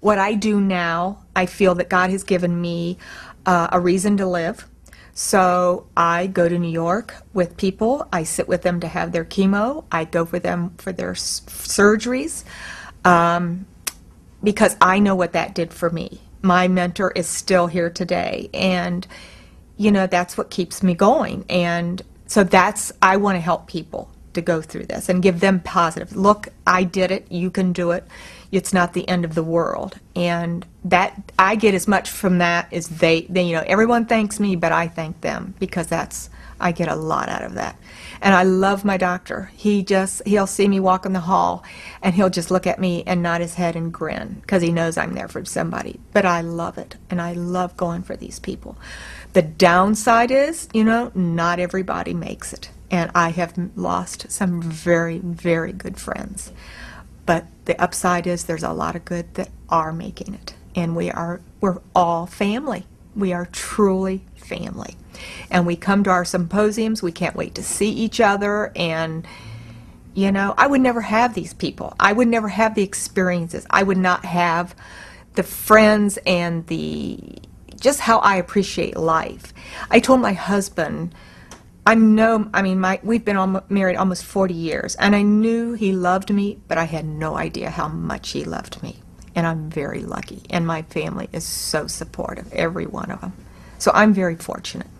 What I do now, I feel that God has given me uh, a reason to live. So I go to New York with people. I sit with them to have their chemo. I go for them for their s- surgeries um, because I know what that did for me. My mentor is still here today. And, you know, that's what keeps me going. And so that's, I want to help people to go through this and give them positive. Look, I did it. You can do it. It's not the end of the world. And that I get as much from that as they, they you know, everyone thanks me, but I thank them because that's I get a lot out of that. And I love my doctor. He just he'll see me walk in the hall and he'll just look at me and nod his head and grin because he knows I'm there for somebody. But I love it and I love going for these people. The downside is, you know, not everybody makes it and I have lost some very, very good friends. But the upside is there's a lot of good that are making it, and we are we're all family. We are truly family, and we come to our symposiums. We can't wait to see each other, and you know I would never have these people. I would never have the experiences. I would not have the friends and the just how I appreciate life. I told my husband I know, I mean, my, we've been married almost 40 years, and I knew he loved me, but I had no idea how much he loved me. And I'm very lucky, and my family is so supportive, every one of them. So I'm very fortunate.